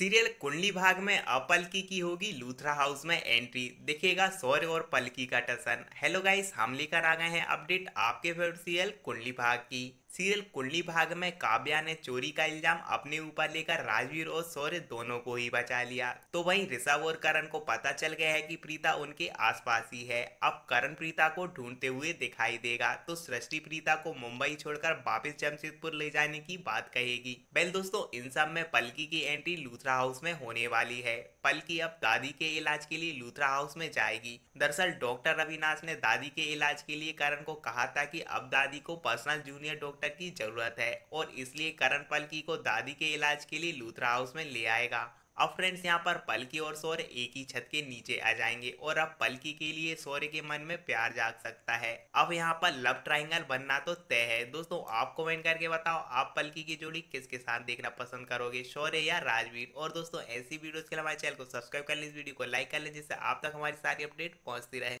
serial कुंडली भाग में अपलकी की होगी लूथरा हाउस में एंट्री देखिएगा सौर्य और पलकी का टसन हेलो गाइस हम लेकर आ गए हैं अपडेट आपके फेवरेट सीरियल कुंडली भाग की सीरियल कुंडली भाग में काव्या ने चोरी का इल्जाम अपने ऊपर लेकर राजवीर और सौर्य दोनों को ही बचा लिया तो वहीं ऋषभ और करण को पता चल गया है कि प्रीता उनके आसपास ही है अब करण प्रीता को ढूंढते हुए दिखाई देगा तो सृष्टि प्रीता को मुंबई छोड़कर वापस जमशेदपुर ले जाने की बात कहेगी बेल दोस्तों इन सब में पलकी की एंट्री लूथरा लूथरा हाउस में होने वाली है पलकी अब दादी के इलाज के लिए लूथरा हाउस में जाएगी दरअसल डॉक्टर रविनाश ने दादी के इलाज के लिए करण को कहा था कि अब दादी को पर्सनल जूनियर डॉक्टर की जरूरत है और इसलिए करण पलकी को दादी के इलाज के लिए लूथरा हाउस में ले आएगा अब फ्रेंड्स यहाँ पर पलकी और सौर्य एक ही छत के नीचे आ जाएंगे और अब पलकी के लिए सौर्य के मन में प्यार जाग सकता है अब यहाँ पर लव ट्राइंगल बनना तो तय है दोस्तों आप कमेंट करके बताओ आप पलकी की जोड़ी किसके साथ देखना पसंद करोगे सौर्य या राजवीर और दोस्तों ऐसी वीडियो के लिए हमारे चैनल को सब्सक्राइब कर लें इस वीडियो को लाइक कर लें जिससे आप तक हमारी सारी अपडेट पहुंचती रहे